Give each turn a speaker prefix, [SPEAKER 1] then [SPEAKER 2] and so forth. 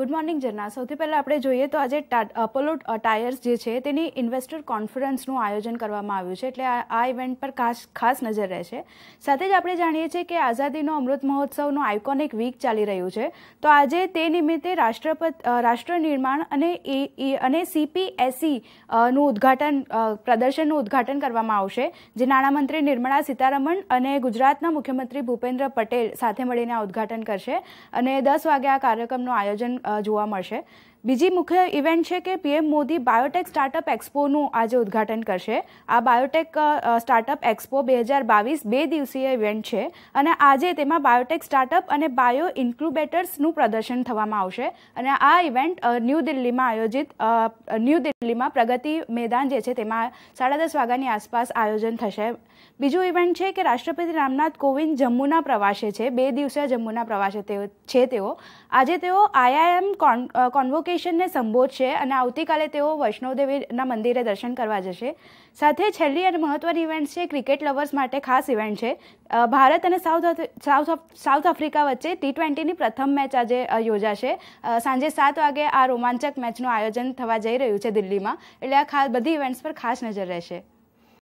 [SPEAKER 1] good morning જરના સૌથી પહેલાં આપણે જોઈએ તો આજે અપોલો ટાયર્સ જે છે તેની ઇન્વેસ્ટર કોન્ફરન્સનું આયોજન કરવામાં આવ્યું છે એટલે આ ઇવેન્ટ પર ખાસ ખાસ નજર રહેશે સાથે જ આપણે જાણીએ છીએ કે આઝાદીનો અમૃત મહોત્સવનો આઇકોનિક વીક ચાલી રહ્યું છે તો આજે તે નિમિત્તે રાષ્ટ્રપત રાષ્ટ્ર નિર્માણ અને એ અને સીપીએસસી e, નું ઉદ્ઘાટન પ્રદર્શનનું ઉદ્ઘાટન કરવામાં આવશે જે નાણામંત્રી નિર્મળા સીતારમણ અને ગુજરાતના મુખ્યમંત્રી ભૂપેન્દ્ર પટેલ સાથે મળીને આ ઉદ્ઘાટન કરશે અને દસ વાગે આ કાર્યક્રમનું આયોજન જોવા મળશે બીજી મુખ્ય ઇવેન્ટ છે કે પીએમ મોદી બાયોટેક સ્ટાર્ટઅપ એક્સપોનું આજે ઉદ્ઘાટન કરશે આ બાયોટેક સ્ટાર્ટઅપ એક્સપો બે હજાર બાવીસ બે દિવસીય ઇવેન્ટ છે અને આજે તેમાં બાયોટેક સ્ટાર્ટઅપ અને બાયો ઇન્ક્યુબેટર્સનું પ્રદર્શન થવામાં આવશે અને આ ઇવેન્ટ ન્યૂ દિલ્હીમાં આયોજિત ન્યૂ દિલ્હીમાં પ્રગતિ મેદાન જે છે તેમાં સાડા દસ વાગ્યાની આસપાસ આયોજન થશે બીજું ઇવેન્ટ છે કે રાષ્ટ્રપતિ રામનાથ કોવિંદ જમ્મુના પ્રવાસે છે બે દિવસે જમ્મુના પ્રવાસે છે તેઓ આજે તેઓ આઈઆઈએમ કોન્વોકે કોન્વોકેશનને સંબોધશે અને આવતીકાલે તેઓ વૈષ્ણોદેવીના મંદિરે દર્શન કરવા જશે સાથે છેલ્લી અને મહત્વની ઇવેન્ટ છે ક્રિકેટ લવર્સ માટે ખાસ ઇવેન્ટ છે ભારત અને સાઉથ સાઉથ સાઉથ આફ્રિકા વચ્ચે ટી ટ્વેન્ટીની પ્રથમ મેચ આજે યોજાશે સાંજે સાત વાગે આ રોમાંચક મેચનું આયોજન થવા જઈ રહ્યું છે દિલ્હીમાં એટલે આ ખાસ બધી ઇવેન્ટ્સ પર ખાસ નજર રહેશે